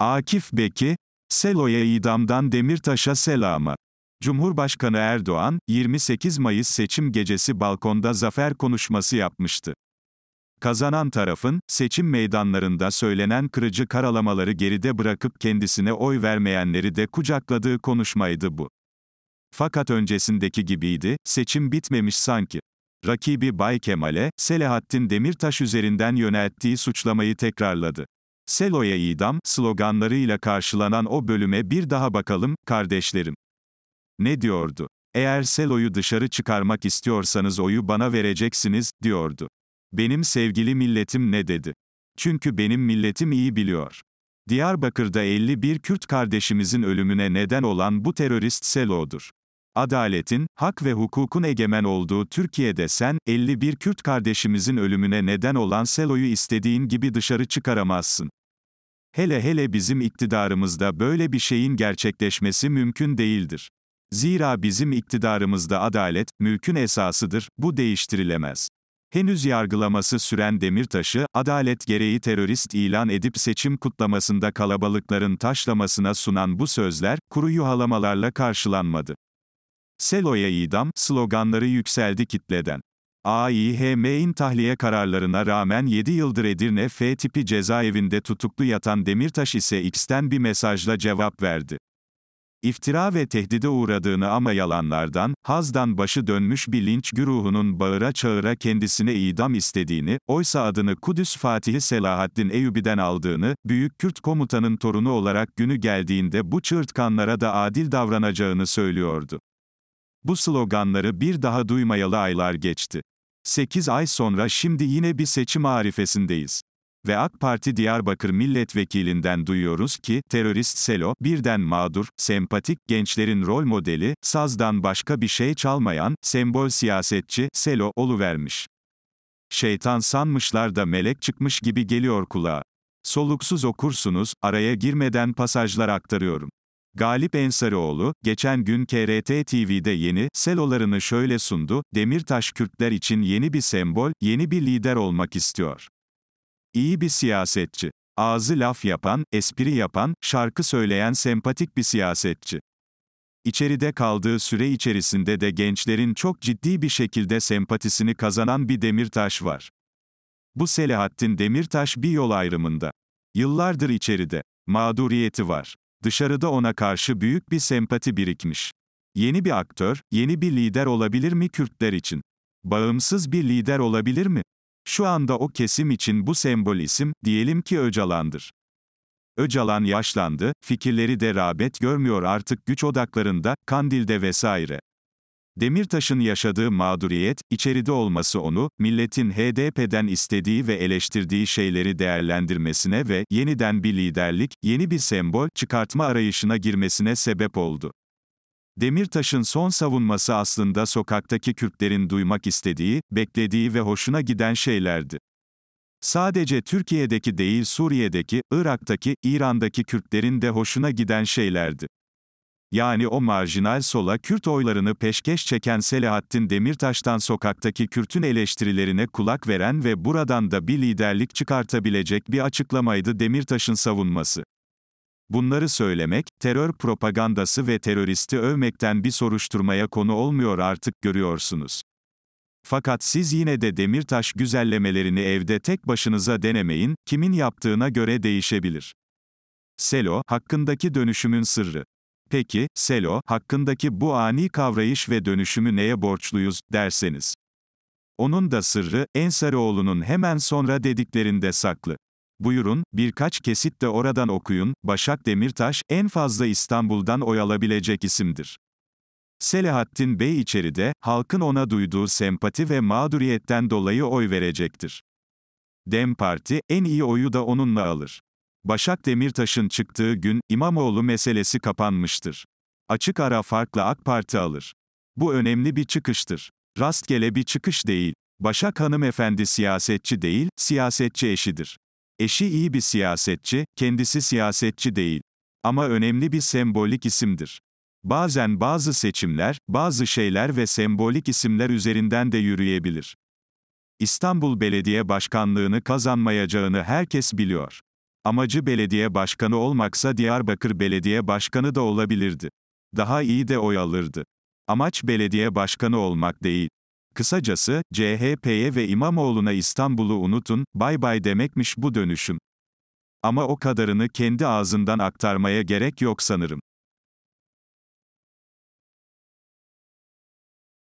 Akif Beki, Selo'ya idamdan Demirtaş'a selamı. Cumhurbaşkanı Erdoğan, 28 Mayıs seçim gecesi balkonda zafer konuşması yapmıştı. Kazanan tarafın, seçim meydanlarında söylenen kırıcı karalamaları geride bırakıp kendisine oy vermeyenleri de kucakladığı konuşmaydı bu. Fakat öncesindeki gibiydi, seçim bitmemiş sanki. Rakibi Bay Kemal'e, Selahattin Demirtaş üzerinden yönelttiği suçlamayı tekrarladı. Selo'ya idam sloganlarıyla karşılanan o bölüme bir daha bakalım, kardeşlerim. Ne diyordu? Eğer Selo'yu dışarı çıkarmak istiyorsanız oyu bana vereceksiniz, diyordu. Benim sevgili milletim ne dedi? Çünkü benim milletim iyi biliyor. Diyarbakır'da 51 Kürt kardeşimizin ölümüne neden olan bu terörist Selo'dur. Adaletin, hak ve hukukun egemen olduğu Türkiye'de sen, 51 Kürt kardeşimizin ölümüne neden olan Selo'yu istediğin gibi dışarı çıkaramazsın. Hele hele bizim iktidarımızda böyle bir şeyin gerçekleşmesi mümkün değildir. Zira bizim iktidarımızda adalet, mülkün esasıdır, bu değiştirilemez. Henüz yargılaması süren Demirtaş'ı, adalet gereği terörist ilan edip seçim kutlamasında kalabalıkların taşlamasına sunan bu sözler, kuru yuhalamalarla karşılanmadı. Selo'ya idam, sloganları yükseldi kitleden. AİHM'in tahliye kararlarına rağmen 7 yıldır Edirne F tipi cezaevinde tutuklu yatan Demirtaş ise X'ten bir mesajla cevap verdi. İftira ve tehdide uğradığını ama yalanlardan, hazdan başı dönmüş bir linç güruhunun bağıra çağıra kendisine idam istediğini, oysa adını Kudüs Fatihi Selahaddin Eyyubi'den aldığını, Büyük Kürt komutanın torunu olarak günü geldiğinde bu çığırtkanlara da adil davranacağını söylüyordu. Bu sloganları bir daha duymayalı aylar geçti. 8 ay sonra şimdi yine bir seçim arifesindeyiz. Ve AK Parti Diyarbakır milletvekilinden duyuyoruz ki, terörist Selo, birden mağdur, sempatik, gençlerin rol modeli, sazdan başka bir şey çalmayan, sembol siyasetçi, Selo, oluvermiş. Şeytan sanmışlar da melek çıkmış gibi geliyor kulağa. Soluksuz okursunuz, araya girmeden pasajlar aktarıyorum. Galip Ensarioğlu, geçen gün KRT TV'de yeni selolarını şöyle sundu, Demirtaş Kürtler için yeni bir sembol, yeni bir lider olmak istiyor. İyi bir siyasetçi. Ağzı laf yapan, espri yapan, şarkı söyleyen sempatik bir siyasetçi. İçeride kaldığı süre içerisinde de gençlerin çok ciddi bir şekilde sempatisini kazanan bir Demirtaş var. Bu Selahattin Demirtaş bir yol ayrımında. Yıllardır içeride. Mağduriyeti var. Dışarıda ona karşı büyük bir sempati birikmiş. Yeni bir aktör, yeni bir lider olabilir mi Kürtler için? Bağımsız bir lider olabilir mi? Şu anda o kesim için bu sembol isim, diyelim ki Öcalan'dır. Öcalan yaşlandı, fikirleri de rağbet görmüyor artık güç odaklarında, Kandil'de vesaire. Demirtaş'ın yaşadığı mağduriyet, içeride olması onu, milletin HDP'den istediği ve eleştirdiği şeyleri değerlendirmesine ve, yeniden bir liderlik, yeni bir sembol, çıkartma arayışına girmesine sebep oldu. Demirtaş'ın son savunması aslında sokaktaki Kürtlerin duymak istediği, beklediği ve hoşuna giden şeylerdi. Sadece Türkiye'deki değil Suriye'deki, Irak'taki, İran'daki Kürtlerin de hoşuna giden şeylerdi yani o marjinal sola Kürt oylarını peşkeş çeken Selahattin Demirtaş'tan sokaktaki Kürt'ün eleştirilerine kulak veren ve buradan da bir liderlik çıkartabilecek bir açıklamaydı Demirtaş'ın savunması. Bunları söylemek, terör propagandası ve teröristi övmekten bir soruşturmaya konu olmuyor artık görüyorsunuz. Fakat siz yine de Demirtaş güzellemelerini evde tek başınıza denemeyin, kimin yaptığına göre değişebilir. Selo, hakkındaki dönüşümün sırrı. Peki, Selo, hakkındaki bu ani kavrayış ve dönüşümü neye borçluyuz, derseniz. Onun da sırrı, Ensaroğlu'nun hemen sonra dediklerinde saklı. Buyurun, birkaç kesit de oradan okuyun, Başak Demirtaş, en fazla İstanbul'dan oyalabilecek isimdir. Selahattin Bey içeride, halkın ona duyduğu sempati ve mağduriyetten dolayı oy verecektir. Dem Parti, en iyi oyu da onunla alır. Başak Demirtaş'ın çıktığı gün, İmamoğlu meselesi kapanmıştır. Açık ara farklı AK Parti alır. Bu önemli bir çıkıştır. Rastgele bir çıkış değil. Başak hanımefendi siyasetçi değil, siyasetçi eşidir. Eşi iyi bir siyasetçi, kendisi siyasetçi değil. Ama önemli bir sembolik isimdir. Bazen bazı seçimler, bazı şeyler ve sembolik isimler üzerinden de yürüyebilir. İstanbul Belediye Başkanlığını kazanmayacağını herkes biliyor. Amacı belediye başkanı olmaksa Diyarbakır belediye başkanı da olabilirdi. Daha iyi de oy alırdı. Amaç belediye başkanı olmak değil. Kısacası, CHP'ye ve İmamoğlu'na İstanbul'u unutun, bay bay demekmiş bu dönüşüm. Ama o kadarını kendi ağzından aktarmaya gerek yok sanırım.